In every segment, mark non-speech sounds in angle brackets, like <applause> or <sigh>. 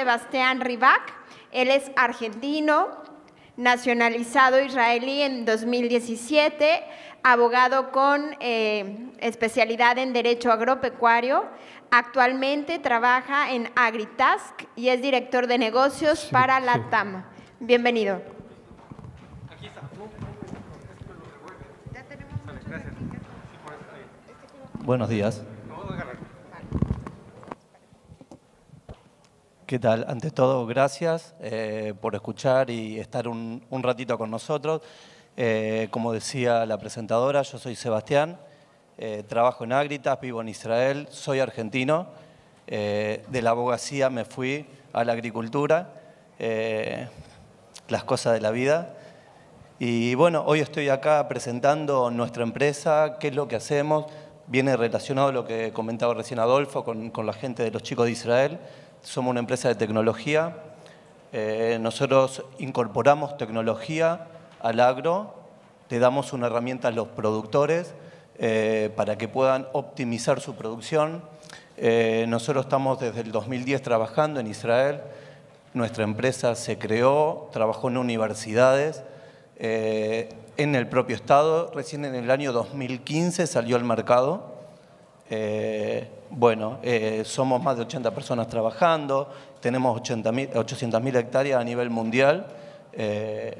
Sebastián Rivac, Él es argentino, nacionalizado israelí en 2017, abogado con eh, especialidad en Derecho Agropecuario. Actualmente trabaja en AgriTask y es director de negocios para la TAM. Bienvenido. Buenos días. ¿Qué tal? Ante todo, gracias eh, por escuchar y estar un, ratito con nosotros. Eh, como decía la presentadora, yo soy Sebastián, eh, trabajo en Agritas, vivo en Israel, soy argentino. de la abogacía me fui a la agricultura, las cosas de la vida. Y bueno, hoy estoy acá presentando nuestra empresa, qué es lo que hacemos. Viene relacionado lo que comentaba recién Adolfo con, con la gente de los chicos de Israel somos una empresa de tecnología. Eh, nosotros incorporamos tecnología al agro, le damos una herramienta a los productores eh, para que puedan optimizar su producción. Eh, nosotros estamos desde el 2010 trabajando en Israel. Nuestra empresa se creó, trabajó en universidades, en el propio Estado. Recién en el año 2015 salió al mercado. Eh, bueno, eh, somos más de 80 personas trabajando, tenemos 800.000 hectáreas a nivel mundial. Eh,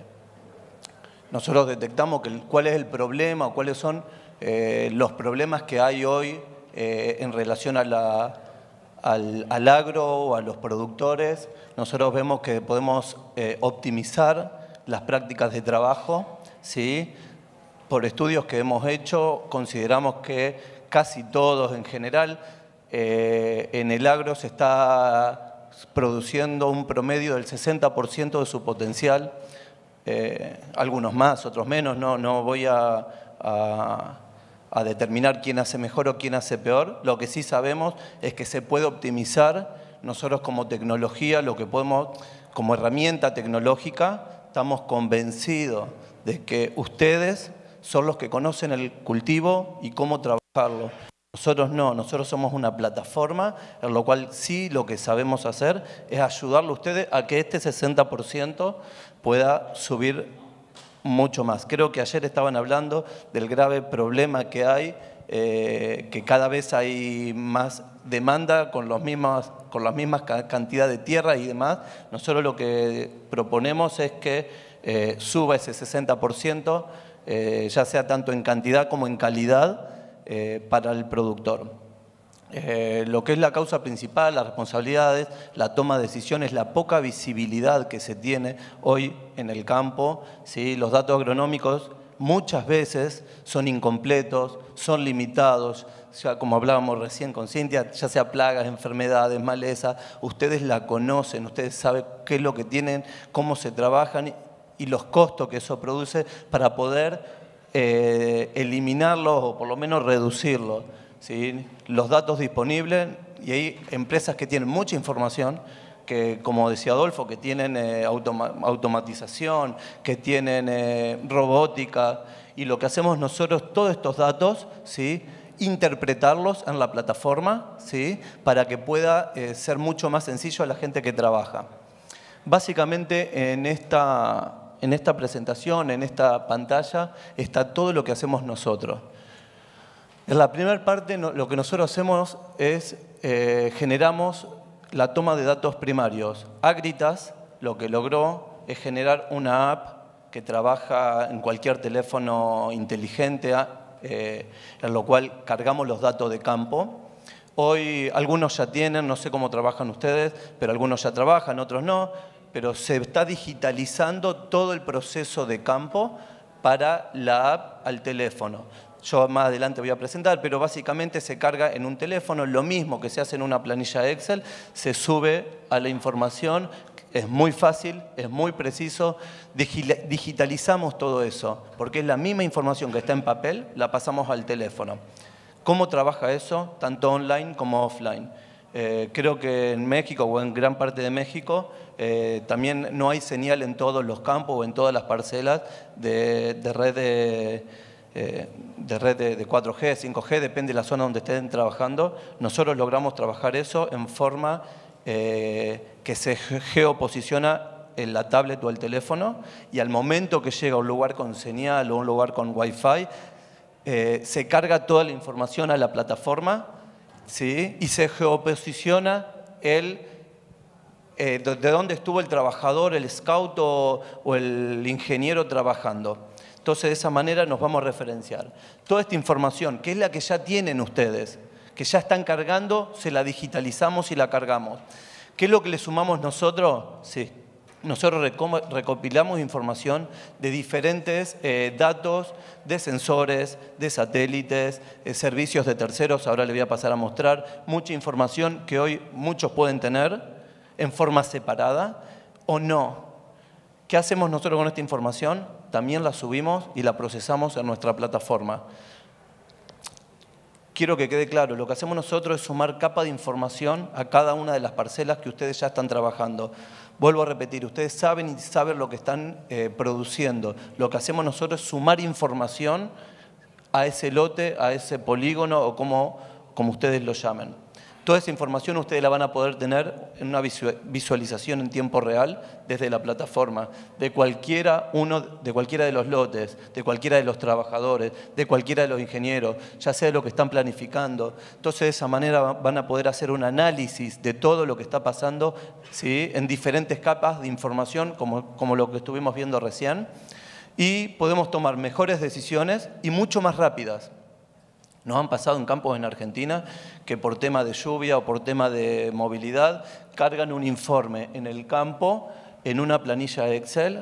nosotros detectamos cuál es el problema, o cuáles son los problemas que hay hoy en relación al, agro o a los productores. Nosotros vemos que podemos optimizar las prácticas de trabajo. ¿sí? Por estudios que hemos hecho, consideramos que casi todos en general, eh, en el agro se está produciendo un promedio del 60% de su potencial, eh, algunos más, otros menos, no, no voy a, determinar quién hace mejor o quién hace peor, lo que sí sabemos es que se puede optimizar nosotros como tecnología, lo que podemos, como herramienta tecnológica, estamos convencidos de que ustedes son los que conocen el cultivo y cómo trabajar. Nosotros no, nosotros somos una plataforma en lo cual sí lo que sabemos hacer es ayudarle a ustedes a que este 60% pueda subir mucho más. Creo que ayer estaban hablando del grave problema que hay, eh, que cada vez hay más demanda con, los mismos, con las mismas cantidad de tierra y demás. Nosotros lo que proponemos es que eh, suba ese 60%, eh, ya sea tanto en cantidad como en calidad eh, para el productor. Eh, lo que es la causa principal, las responsabilidades, la toma de decisiones, la poca visibilidad que se tiene hoy en el campo, ¿sí? los datos agronómicos muchas veces son incompletos, son limitados, ya como hablábamos recién con Cintia, ya sea plagas, enfermedades, malezas, ustedes la conocen, ustedes saben qué es lo que tienen, cómo se trabajan y los costos que eso produce para poder eh, eliminarlos o por lo menos reducirlos. ¿sí? Los datos disponibles y hay empresas que tienen mucha información, que como decía Adolfo, que tienen eh, automatización, que tienen eh, robótica y lo que hacemos nosotros, todos estos datos, ¿sí? interpretarlos en la plataforma ¿sí? para que pueda ser mucho más sencillo a la gente que trabaja. Básicamente en esta, en esta presentación, en esta pantalla, está todo lo que hacemos nosotros. En la primera parte lo que nosotros hacemos es eh, generamos la toma de datos primarios. Agritas lo que logró es generar una app que trabaja en cualquier teléfono inteligente, ah, eh, en lo cual cargamos los datos de campo. Hoy algunos ya tienen, no sé cómo trabajan ustedes, pero algunos ya trabajan, otros no pero se está digitalizando todo el proceso de campo para la app al teléfono. Yo más adelante voy a presentar, pero básicamente se carga en un teléfono, lo mismo que se hace en una planilla Excel, se sube a la información, es muy fácil, es muy preciso, digitalizamos todo eso, porque es la misma información que está en papel, la pasamos al teléfono. ¿Cómo trabaja eso, tanto online como offline? Eh, creo que en México o en gran parte de México eh, también no hay señal en todos los campos o en todas las parcelas de, eh, red, de, de de, 4G, 5G, depende de la zona donde estén trabajando. Nosotros logramos trabajar eso en forma que se geoposiciona en la tablet o el teléfono y al momento que llega a un lugar con señal o un lugar con wi wifi, se carga toda la información a la plataforma ¿sí? y se geoposiciona eh, de dónde estuvo el trabajador, el scout o, o el ingeniero trabajando. Entonces de esa manera nos vamos a referenciar. Toda esta información, que es la que ya tienen ustedes, que ya están cargando, se la digitalizamos y la cargamos. ¿Qué es lo que le sumamos nosotros? Sí nosotros recopilamos información de diferentes eh, datos de sensores, de satélites, eh, servicios de terceros, ahora le voy a pasar a mostrar, mucha información que hoy muchos pueden tener en forma separada o no. ¿Qué hacemos nosotros con esta información? También la subimos y la procesamos en nuestra plataforma quiero que quede claro, lo que hacemos nosotros es sumar capa de información a cada una de las parcelas que ustedes ya están trabajando. Vuelvo a repetir, ustedes saben y saben lo que están eh, produciendo. Lo que hacemos nosotros es sumar información a ese lote, a ese polígono o como, como ustedes lo llamen. Toda esa información ustedes la van a poder tener en una visualización en tiempo real desde la plataforma de cualquiera, uno, de cualquiera de los lotes, de cualquiera de los trabajadores, de cualquiera de los ingenieros, ya sea lo que están planificando. Entonces de esa manera van a poder hacer un análisis de todo lo que está pasando ¿sí? en diferentes capas de información, como, como lo que estuvimos viendo recién, y podemos tomar mejores decisiones y mucho más rápidas. Nos han pasado en campos en Argentina que por tema de lluvia o por tema de movilidad cargan un informe en el campo, en una planilla Excel,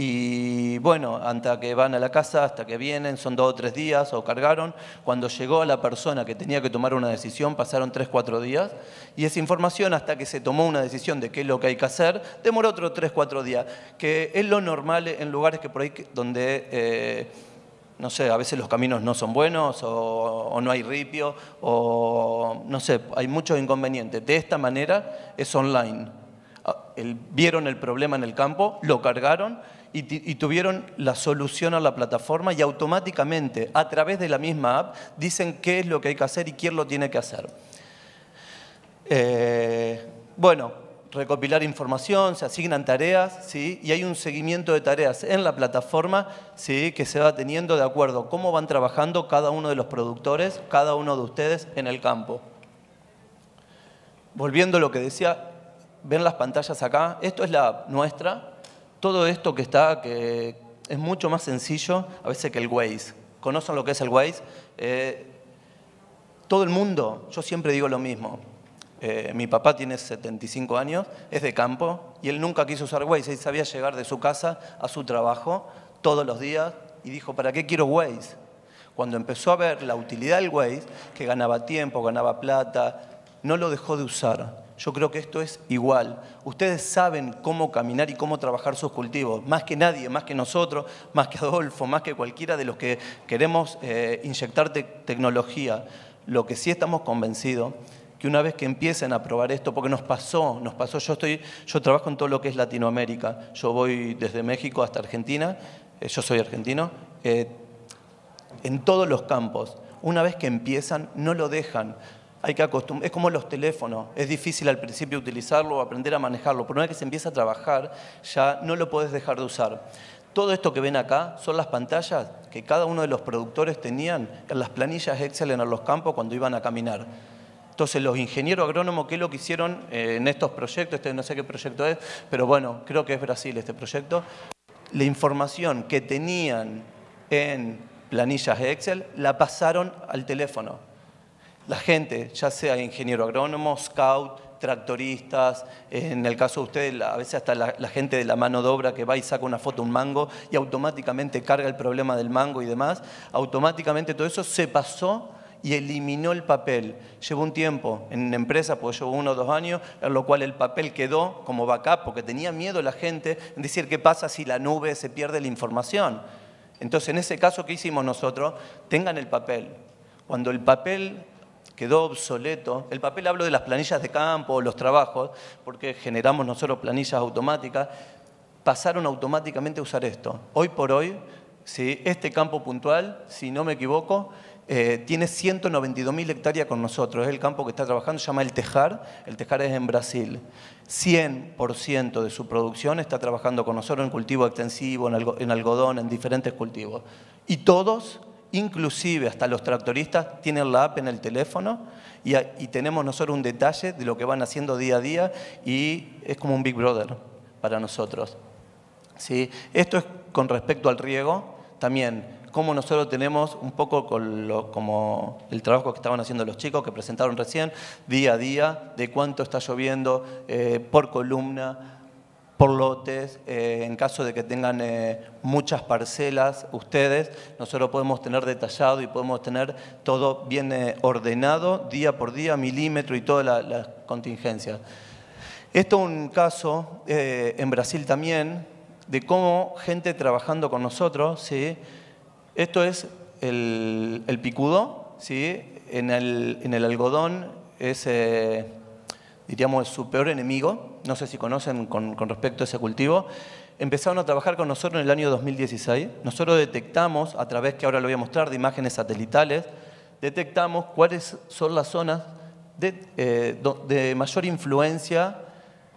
y bueno, hasta que van a la casa, hasta que vienen, son dos o tres días o cargaron. Cuando llegó a la persona que tenía que tomar una decisión, pasaron tres, cuatro días. Y esa información, hasta que se tomó una decisión de qué es lo que hay que hacer, demoró otros tres, cuatro días. Que es lo normal en lugares que por ahí donde... Eh, no sé, a veces los caminos no son buenos o, no hay ripio o no sé, hay muchos inconvenientes. De esta manera es online. Ah, vieron el problema en el campo, lo cargaron y, tuvieron la solución a la plataforma y automáticamente a través de la misma app dicen qué es lo que hay que hacer y quién lo tiene que hacer. Eh, bueno, recopilar información, se asignan tareas ¿sí? y hay un seguimiento de tareas en la plataforma ¿sí? que se va teniendo de acuerdo cómo van trabajando cada uno de los productores, cada uno de ustedes en el campo. Volviendo a lo que decía, ven las pantallas acá, esto es la nuestra, todo esto que está, que es mucho más sencillo a veces que el Waze. ¿Conocen lo que es el Waze? Eh, todo el mundo, yo siempre digo lo mismo, eh, mi papá tiene 75 años, es de campo y él nunca quiso usar Waze. Él sabía llegar de su casa a su trabajo todos los días y dijo, ¿para qué quiero Waze? Cuando empezó a ver la utilidad del Waze, que ganaba tiempo, ganaba plata, no lo dejó de usar. Yo creo que esto es igual. Ustedes saben cómo caminar y cómo trabajar sus cultivos, más que nadie, más que nosotros, más que Adolfo, más que cualquiera de los que queremos eh, inyectar tecnología. Lo que sí estamos convencidos que una vez que empiecen a probar esto, porque nos pasó, nos pasó, yo, estoy, yo trabajo en todo lo que es Latinoamérica, yo voy desde México hasta Argentina, eh, yo soy argentino, eh, en todos los campos, una vez que empiezan, no lo dejan. Hay que acostumbrar, es como los teléfonos, es difícil al principio utilizarlo, o aprender a manejarlo, pero una vez que se empieza a trabajar, ya no lo puedes dejar de usar. Todo esto que ven acá son las pantallas que cada uno de los productores tenían en las planillas Excel en los campos cuando iban a caminar. Entonces los ingenieros agrónomos, ¿qué es lo que hicieron eh, en estos proyectos? Este no sé qué proyecto es, pero bueno, creo que es Brasil este proyecto. La información que tenían en planillas Excel la pasaron al teléfono. La gente, ya sea ingeniero agrónomo, scout, tractoristas, en el caso de ustedes, a veces hasta la, gente de la mano de obra que va y saca una foto, un mango, y automáticamente carga el problema del mango y demás, automáticamente todo eso se pasó y eliminó el papel. Llevó un tiempo en empresa, pues llevó uno o dos años, en lo cual el papel quedó como backup, porque tenía miedo la gente en decir qué pasa si la nube se pierde la información. Entonces, en ese caso, que hicimos nosotros? Tengan el papel. Cuando el papel quedó obsoleto, el papel hablo de las planillas de campo, los trabajos, porque generamos nosotros planillas automáticas, pasaron automáticamente a usar esto. Hoy por hoy, si este campo puntual, si no me equivoco, eh, tiene 192.000 hectáreas con nosotros. Es el campo que está trabajando, se llama El Tejar. El Tejar es en Brasil. 100% de su producción está trabajando con nosotros en cultivo extensivo, en algodón, en diferentes cultivos. Y todos, inclusive hasta los tractoristas, tienen la app en el teléfono y, y tenemos nosotros un detalle de lo que van haciendo día a día y es como un Big Brother para nosotros. ¿Sí? Esto es con respecto al riego. También cómo nosotros tenemos un poco con como el trabajo que estaban haciendo los chicos que presentaron recién, día a día, de cuánto está lloviendo eh, por columna, por lotes, eh, en caso de que tengan eh, muchas parcelas ustedes, nosotros podemos tener detallado y podemos tener todo bien ordenado, día por día, milímetro y todas las contingencias. Esto es un caso en Brasil también de cómo gente trabajando con nosotros, ¿sí? Esto es el, picudo, ¿sí? en, el, en el algodón es, eh, diríamos, su peor enemigo. No sé si conocen con, respecto a ese cultivo empezaron a trabajar con nosotros en el año 2016. Nosotros detectamos, a través que ahora lo voy a mostrar, de imágenes satelitales, detectamos cuáles son las zonas de eh, mayor influencia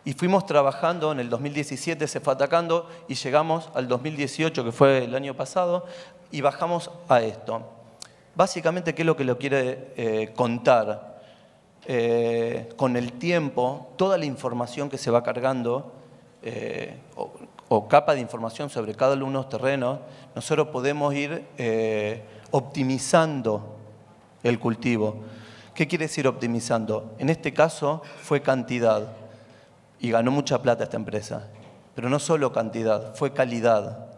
y fuimos trabajando, en el 2017 se fue atacando y llegamos al 2018, que fue el año pasado, y bajamos a esto. Básicamente, ¿qué es lo que lo quiere eh, contar? Eh, con el tiempo, toda la información que se va cargando eh, o, o, capa de información sobre cada uno de los terrenos, nosotros podemos ir optimizando el cultivo. ¿Qué quiere decir optimizando? En este caso fue cantidad y ganó mucha plata esta empresa, pero no solo cantidad, fue calidad.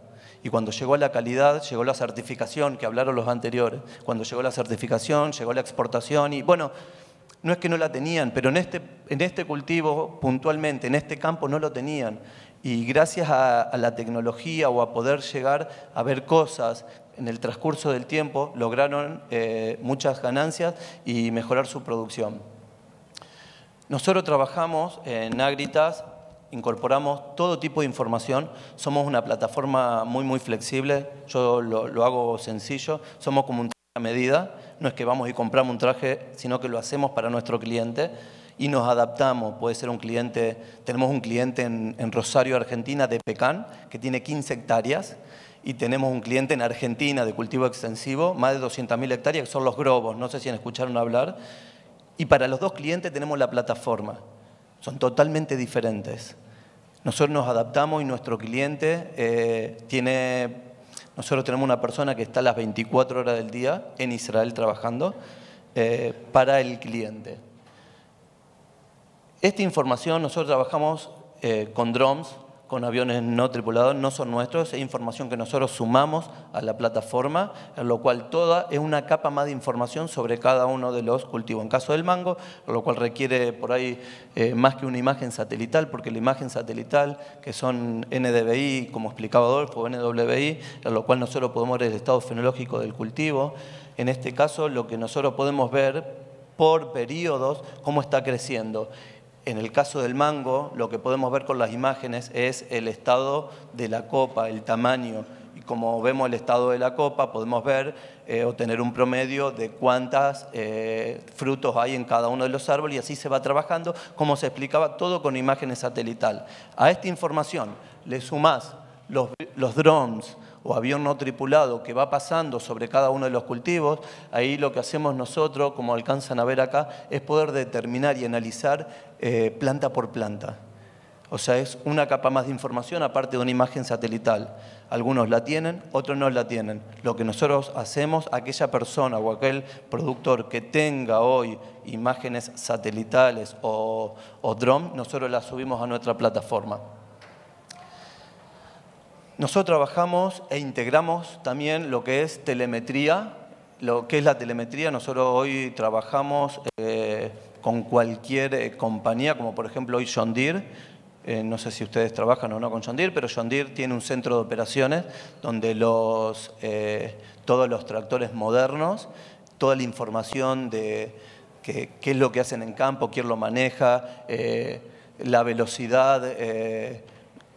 Y cuando llegó la calidad, llegó la certificación, que hablaron los anteriores. Cuando llegó la certificación, llegó la exportación y bueno, no es que no la tenían, pero en este, en este cultivo puntualmente, en este campo no lo tenían. Y gracias a, la tecnología o a poder llegar a ver cosas en el transcurso del tiempo, lograron eh, muchas ganancias y mejorar su producción. Nosotros trabajamos en Agritas incorporamos todo tipo de información, somos una plataforma muy, muy flexible, yo lo, hago sencillo, somos como un traje a medida, no es que vamos y compramos un traje, sino que lo hacemos para nuestro cliente y nos adaptamos. Puede ser un cliente, tenemos un cliente en, Rosario, Argentina, de pecan, que tiene 15 hectáreas, y tenemos un cliente en Argentina de cultivo extensivo, más de 200.000 hectáreas, que son los grobos, no sé si han escucharon hablar, y para los dos clientes tenemos la plataforma. Son totalmente diferentes. Nosotros nos adaptamos y nuestro cliente eh, tiene, nosotros tenemos una persona que está a las 24 horas del día en Israel trabajando eh, para el cliente. Esta información nosotros trabajamos eh, con drones, con aviones no tripulados, no son nuestros, es información que nosotros sumamos a la plataforma, en lo cual toda es una capa más de información sobre cada uno de los cultivos. En caso del mango, lo cual requiere por ahí eh, más que una imagen satelital, porque la imagen satelital, que son NDBI, como explicaba Adolfo, NWI, en lo cual nosotros podemos ver el estado fenológico del cultivo, en este caso lo que nosotros podemos ver por periodos cómo está creciendo. En el caso del mango, lo que podemos ver con las imágenes es el estado de la copa, el tamaño. Y como vemos el estado de la copa, podemos ver eh, o tener un promedio de cuántas eh, frutos hay en cada uno de los árboles y así se va trabajando, como se explicaba, todo con imágenes satelital. A esta información le sumás los drones, o avión no tripulado que va pasando sobre cada uno de los cultivos, ahí lo que hacemos nosotros, como alcanzan a ver acá, es poder determinar y analizar eh, planta por planta. O sea, es una capa más de información aparte de una imagen satelital. Algunos la tienen, otros no la tienen. Lo que nosotros hacemos, aquella persona o aquel productor que tenga hoy imágenes satelitales o, o drone, nosotros las subimos a nuestra plataforma. Nosotros trabajamos e integramos también lo que es telemetría. Lo que es la telemetría, nosotros hoy trabajamos eh, con cualquier eh, compañía, como por ejemplo hoy John eh, no sé si ustedes trabajan o no con John pero John tiene un centro de operaciones donde los, todos los tractores modernos, toda la información de qué, es lo que hacen en campo, quién lo maneja, la velocidad,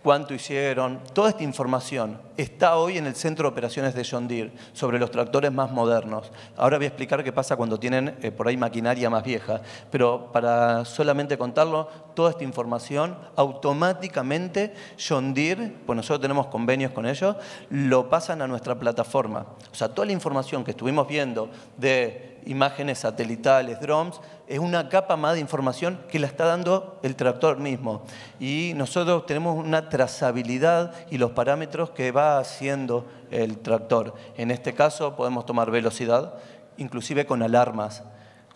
cuánto hicieron, toda esta información está hoy en el centro de operaciones de John Deere, sobre los tractores más modernos. Ahora voy a explicar qué pasa cuando tienen eh, por ahí maquinaria más vieja, pero para solamente contarlo, toda esta información automáticamente John Deere, pues nosotros tenemos convenios con ellos, lo pasan a nuestra plataforma. O sea, toda la información que estuvimos viendo de imágenes satelitales, drones, es una capa más de información que la está dando el tractor mismo. Y nosotros tenemos una trazabilidad y los parámetros que va haciendo el tractor. En este caso podemos tomar velocidad, inclusive con alarmas.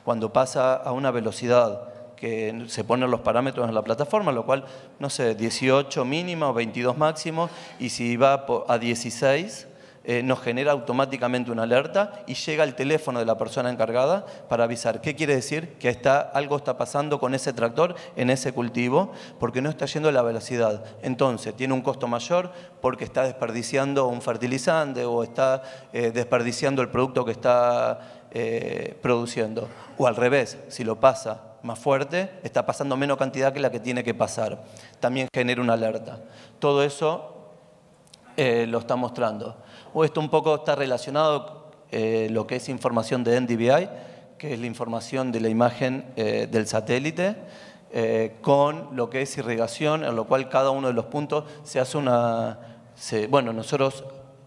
Cuando pasa a una velocidad que se ponen los parámetros en la plataforma, lo cual, no sé, 18 mínima o 22 máximo y si va a 16, eh, nos genera automáticamente una alerta y llega el teléfono de la persona encargada para avisar. ¿Qué quiere decir? Que algo está pasando con ese tractor en ese cultivo porque no está yendo a la velocidad. Entonces, tiene un costo mayor porque está desperdiciando un fertilizante o está eh, desperdiciando el producto que está eh, produciendo. O al revés, si lo pasa más fuerte, está pasando menos cantidad que la que tiene que pasar. También genera una alerta. Todo eso lo está mostrando o esto un poco está relacionado eh, lo que es información de NDVI, que es la información de la imagen eh, del satélite, eh, con lo que es irrigación, en lo cual cada uno de los puntos se hace una... bueno, nosotros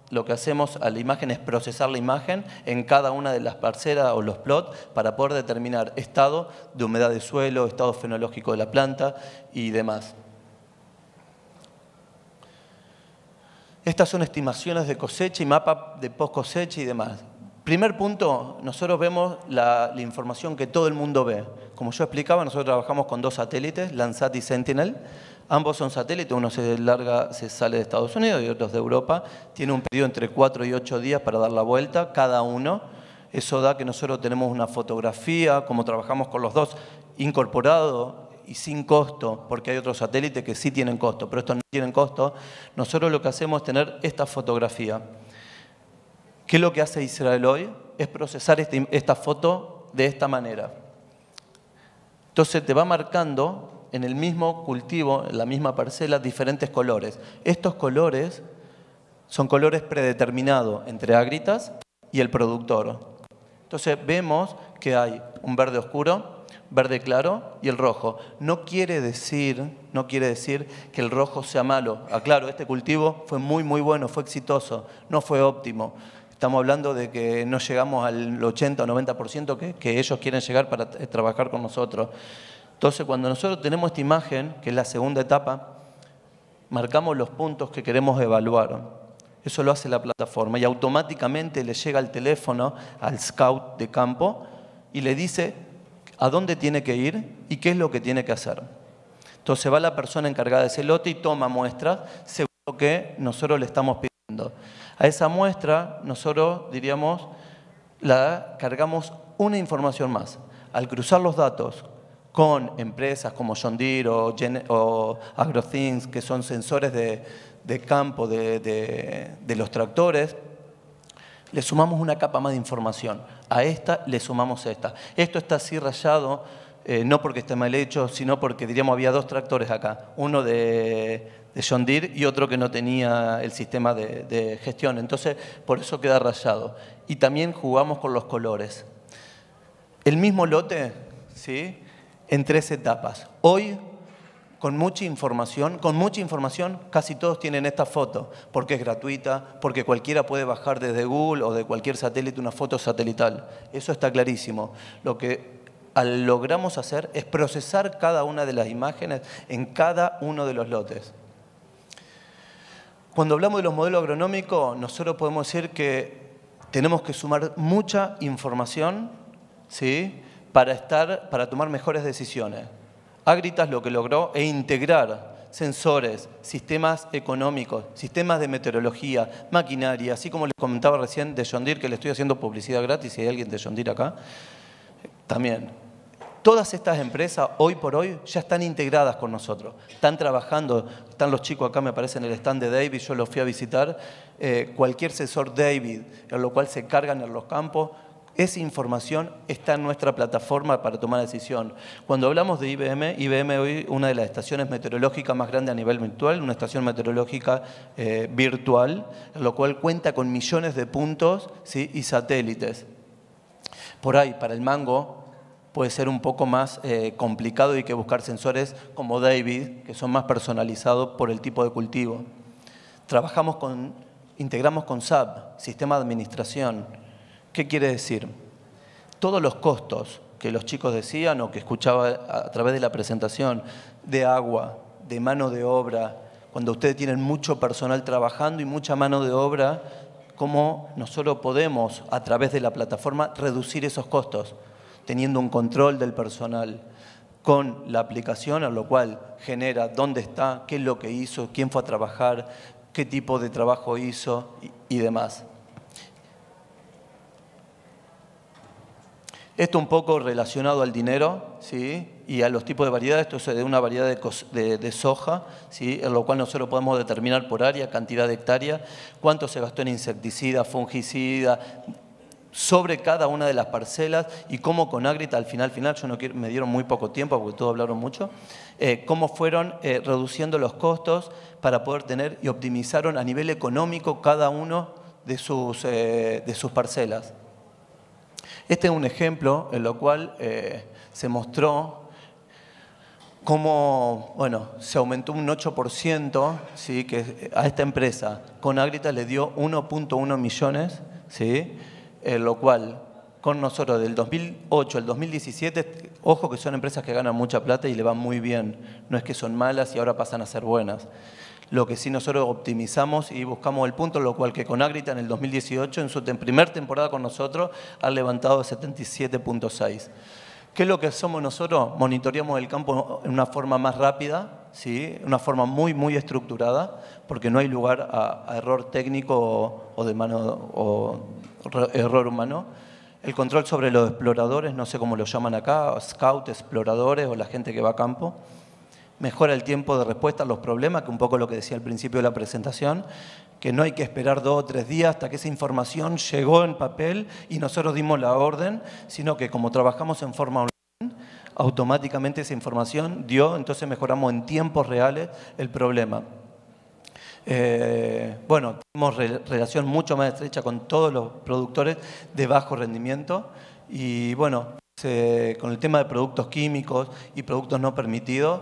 lo que hacemos a la imagen es procesar la imagen en cada una de las parceras o los plots para poder determinar estado de humedad de suelo, estado fenológico de la planta y demás. Estas son estimaciones de cosecha y mapa de post cosecha y demás. Primer punto, nosotros vemos la, información que todo el mundo ve. Como yo explicaba, nosotros trabajamos con dos satélites, Landsat y Sentinel. Ambos son satélites, uno se larga, se sale de Estados Unidos y otro de Europa. Tiene un periodo entre 4 y 8 días para dar la vuelta, cada uno. Eso da que nosotros tenemos una fotografía, como trabajamos con los dos, incorporado y sin costo, porque hay otros satélites que sí tienen costo, pero estos no tienen costo, nosotros lo que hacemos es tener esta fotografía. ¿Qué es lo que hace Israel hoy? Es procesar este, esta foto de esta manera. Entonces te va marcando en el mismo cultivo, en la misma parcela, diferentes colores. Estos colores son colores predeterminados entre ágritas y el productor. Entonces vemos que hay un verde oscuro, verde claro y el rojo. No quiere decir, no quiere decir que el rojo sea malo. Aclaro, este cultivo fue muy, muy bueno, fue exitoso, no fue óptimo. Estamos hablando de que no llegamos al 80 o 90% que, que ellos quieren llegar para trabajar con nosotros. Entonces, cuando nosotros tenemos esta imagen, que es la segunda etapa, marcamos los puntos que queremos evaluar. Eso lo hace la plataforma y automáticamente le llega el teléfono al scout de campo y le dice a dónde tiene que ir y qué es lo que tiene que hacer. Entonces va la persona encargada de ese lote y toma muestras según lo que nosotros le estamos pidiendo. A esa muestra nosotros, diríamos, la cargamos una información más. Al cruzar los datos con empresas como John Deere o, AgroThings, que son sensores de, campo de los tractores, le sumamos una capa más de información. A esta le sumamos esta. Esto está así rayado, eh, no porque esté mal hecho, sino porque diríamos había dos tractores acá. Uno de, de John y otro que no tenía el sistema de, de gestión. Entonces, por eso queda rayado. Y también jugamos con los colores. El mismo lote, ¿sí? En tres etapas. Hoy con mucha información, con mucha información, casi todos tienen esta foto, porque es gratuita, porque cualquiera puede bajar desde Google o de cualquier satélite una foto satelital. Eso está clarísimo. Lo que logramos hacer es procesar cada una de las imágenes en cada uno de los lotes. Cuando hablamos de los modelos agronómicos, nosotros podemos decir que tenemos que sumar mucha información ¿sí? para, estar, para tomar mejores decisiones. Agritas lo que logró es integrar sensores, sistemas económicos, sistemas de meteorología, maquinaria, así como les comentaba recién de John que le estoy haciendo publicidad gratis, si hay alguien de John acá, también. Todas estas empresas hoy por hoy ya están integradas con nosotros, están trabajando, están los chicos acá, me parece, en el stand de David, yo los fui a visitar, eh, cualquier sensor David, en lo cual se cargan en los campos, esa información está en nuestra plataforma para tomar decisión. Cuando hablamos de IBM, IBM hoy una de las estaciones meteorológicas más grandes a nivel virtual, una estación meteorológica eh, virtual, lo cual cuenta con millones de puntos y satélites. Por ahí, para el mango, puede ser un poco más eh, complicado y hay que buscar sensores como David, que son más personalizados por el tipo de cultivo. Trabajamos con, integramos con SAP, Sistema de Administración, ¿Qué quiere decir? Todos los costos que los chicos decían o que escuchaba a través de la presentación, de agua, de mano de obra, cuando ustedes tienen mucho personal trabajando y mucha mano de obra, ¿cómo nosotros podemos, a través de la plataforma, reducir esos costos? Teniendo un control del personal, con la aplicación, a lo cual genera dónde está, qué es lo que hizo, quién fue a trabajar, qué tipo de trabajo hizo y, demás. Esto un poco relacionado al dinero ¿sí? y a los tipos de variedades. Esto es de una variedad de, soja, en lo cual nosotros podemos determinar por área, cantidad de hectárea, cuánto se gastó en insecticida, fungicida, sobre cada una de las parcelas y cómo con Agrit al final, final, yo no me dieron muy poco tiempo porque todos hablaron mucho, eh, cómo fueron eh, reduciendo los costos para poder tener y optimizaron a nivel económico cada uno de sus eh, parcelas. Este es un ejemplo en lo cual eh, se mostró cómo se aumentó un 8%, ¿sí? que eh, a esta empresa con Agrita le dio 1.1 millones, en lo cual con nosotros del 2008 al 2017, ojo que son empresas que ganan mucha plata y le van muy bien, no es que son malas y ahora pasan a ser buenas. Lo que sí nosotros optimizamos y buscamos el punto, lo cual que con Agrita en el 2018, en su primer temporada con nosotros, ha levantado 77.6. ¿Qué es lo que somos nosotros? Monitoreamos el campo en una forma más rápida, ¿sí? una forma muy, muy estructurada, porque no hay lugar a, error técnico o, de mano o error humano. El control sobre los exploradores, no sé cómo lo llaman acá, scout, exploradores o la gente que va a campo mejora el tiempo de respuesta a los problemas, que un poco lo que decía al principio de la presentación, que no hay que esperar dos o tres días hasta que esa información llegó en papel y nosotros dimos la orden, sino que como trabajamos en forma online, automáticamente esa información dio, entonces mejoramos en tiempos reales el problema. Eh, bueno, tenemos relación mucho más estrecha con todos los productores de bajo rendimiento y bueno, con el tema de productos químicos y productos no permitidos,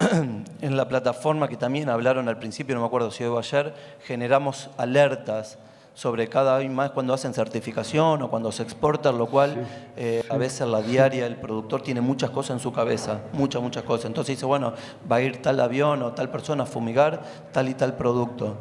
<clears throat> en la plataforma que también hablaron al principio, no me acuerdo si hoy ayer, generamos alertas sobre cada vez más cuando hacen certificación o cuando se exportan, lo cual eh, a veces la diaria el productor tiene muchas cosas en su cabeza, muchas, muchas cosas. Entonces dice, bueno, va a ir tal avión o tal persona a fumigar tal y tal producto.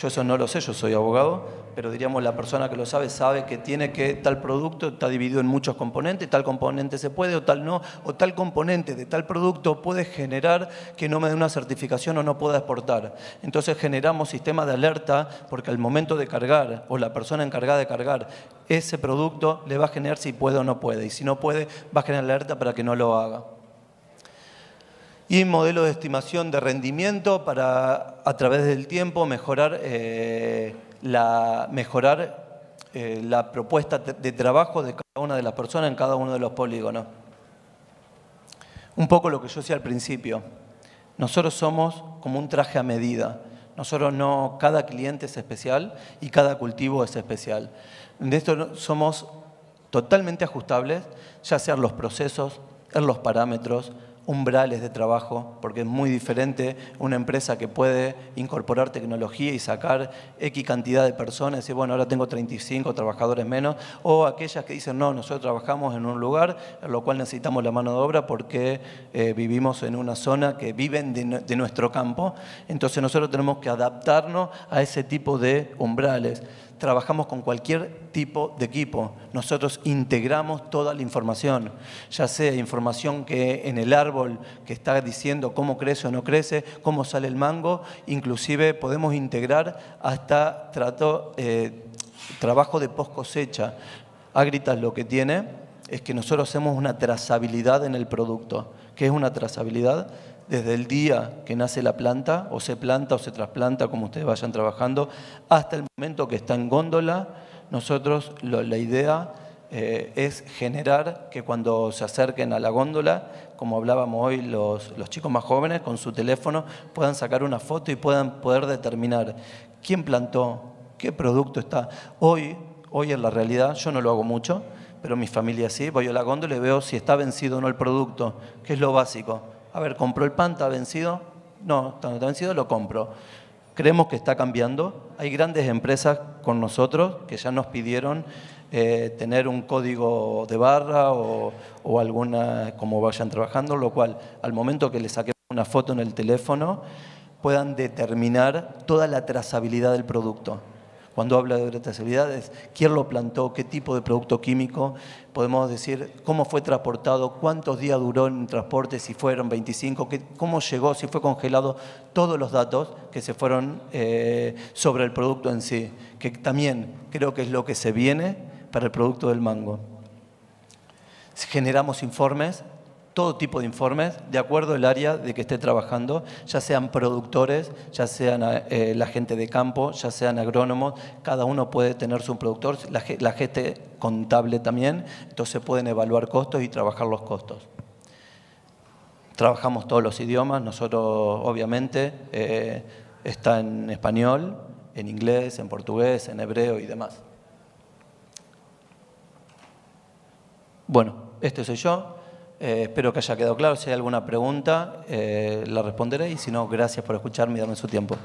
Yo eso no lo sé, yo soy abogado, pero diríamos la persona que lo sabe sabe que tiene que tal producto está dividido en muchos componentes, tal componente se puede o tal no, o tal componente de tal producto puede generar que no me dé una certificación o no pueda exportar. Entonces generamos sistemas de alerta porque al momento de cargar o la persona encargada de cargar ese producto le va a generar si puede o no puede y si no puede va a generar alerta para que no lo haga y modelos de estimación de rendimiento para a través del tiempo mejorar, eh, la, mejorar eh, la propuesta de trabajo de cada una de las personas en cada uno de los polígonos. Un poco lo que yo decía al principio, nosotros somos como un traje a medida. Nosotros no, cada cliente es especial y cada cultivo es especial. De esto somos totalmente ajustables, ya sean los procesos, en los parámetros, umbrales de trabajo, porque es muy diferente una empresa que puede incorporar tecnología y sacar X cantidad de personas, y decir, bueno, ahora tengo 35 trabajadores menos, o aquellas que dicen, no, nosotros trabajamos en un lugar, en lo cual necesitamos la mano de obra porque eh, vivimos en una zona que viven de, de nuestro campo, entonces nosotros tenemos que adaptarnos a ese tipo de umbrales trabajamos con cualquier tipo de equipo. Nosotros integramos toda la información, ya sea información que en el árbol que está diciendo cómo crece o no crece, cómo sale el mango, inclusive podemos integrar hasta trato, eh, trabajo de post cosecha. Agritas lo que tiene es que nosotros hacemos una trazabilidad en el producto. ¿Qué es una trazabilidad? desde el día que nace la planta, o se planta o se trasplanta, como ustedes vayan trabajando, hasta el momento que está en góndola, nosotros la idea eh, es generar que cuando se acerquen a la góndola, como hablábamos hoy, los, chicos más jóvenes con su teléfono puedan sacar una foto y puedan poder determinar quién plantó, qué producto está. Hoy, hoy en la realidad, yo no lo hago mucho, pero mi familia sí, voy a la góndola y veo si está vencido o no el producto, que es lo básico a ver, compró el pan, está vencido, no, está, está vencido, lo compro. Creemos que está cambiando. Hay grandes empresas con nosotros que ya nos pidieron eh, tener un código de barra o, o, alguna, como vayan trabajando, lo cual al momento que le saquemos una foto en el teléfono puedan determinar toda la trazabilidad del producto cuando habla de trazabilidad quién lo plantó, qué tipo de producto químico, podemos decir cómo fue transportado, cuántos días duró en transporte, si fueron 25, qué, cómo llegó, si fue congelado, todos los datos que se fueron eh, sobre el producto en sí, que también creo que es lo que se viene para el producto del mango. Generamos informes todo tipo de informes, de acuerdo al área de que esté trabajando, ya sean productores, ya sean eh, la gente de campo, ya sean agrónomos, cada uno puede tener su productor, la, gente contable también, entonces pueden evaluar costos y trabajar los costos. Trabajamos todos los idiomas, nosotros obviamente eh, está en español, en inglés, en portugués, en hebreo y demás. Bueno, este soy yo. Eh, espero que haya quedado claro. Si hay alguna pregunta, eh, la responderé y si no, gracias por escucharme y darme su tiempo.